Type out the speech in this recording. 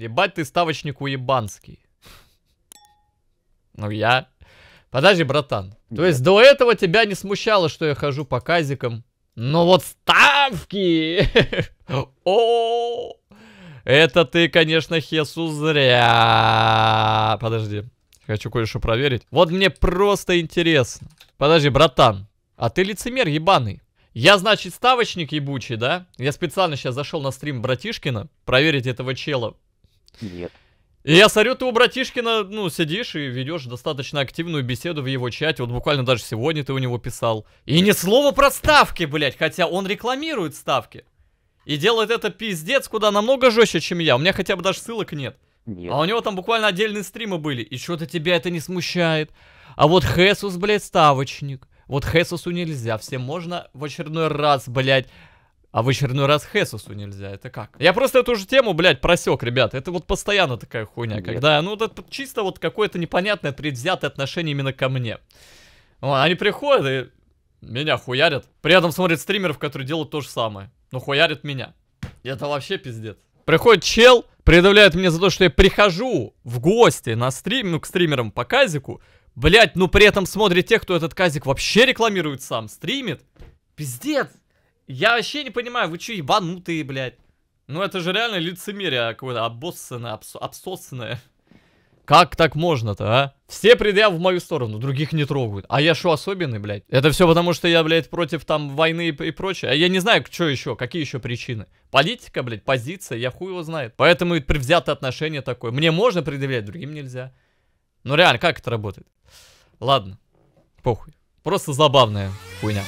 Ебать ты ставочник уебанский. Ну я... Подожди, братан. То есть до этого тебя не смущало, что я хожу по казикам? Но ну, вот ставки! О, это ты, конечно, Хесу зря. Подожди, хочу кое-что проверить. Вот мне просто интересно. Подожди, братан, а ты лицемер ебаный. Я, значит, ставочник ебучий, да? Я специально сейчас зашел на стрим братишкина проверить этого чела нет. И я смотрю, ты у братишкина, ну, сидишь и ведешь достаточно активную беседу в его чате. Вот буквально даже сегодня ты у него писал. И ни слова про ставки, блядь, хотя он рекламирует ставки. И делает это пиздец куда намного жестче, чем я. У меня хотя бы даже ссылок нет. нет. А у него там буквально отдельные стримы были. И что-то тебя это не смущает. А вот Хесус, блядь, ставочник. Вот Хесусу нельзя, всем можно в очередной раз, блядь, а в очередной раз Хесусу нельзя, это как? Я просто эту же тему, блядь, просек, ребят. Это вот постоянно такая хуйня, Нет. когда, ну, это чисто вот какое-то непонятное предвзятое отношение именно ко мне. они приходят и меня хуярят. При этом смотрят стримеров, которые делают то же самое. Но ну, хуярят меня. И это вообще пиздец. Приходит чел, предъявляет мне за то, что я прихожу в гости на стрим, ну, к стримерам по казику. Блять, ну при этом смотрит тех, кто этот казик вообще рекламирует сам, стримит. Пиздец. Я вообще не понимаю, вы что, ебанутые, блядь? Ну это же реально лицемерие какое-то, обоссанное, обс обсоссанное. Как так можно-то, а? Все предъявы в мою сторону, других не трогают. А я что, особенный, блядь? Это все потому, что я, блядь, против там войны и, и прочее. А я не знаю, что еще, какие еще причины. Политика, блядь, позиция, я хуй его знает. Поэтому и предвзятое отношение такое. Мне можно предъявлять, другим нельзя. Ну реально, как это работает? Ладно, похуй. Просто забавная хуйня.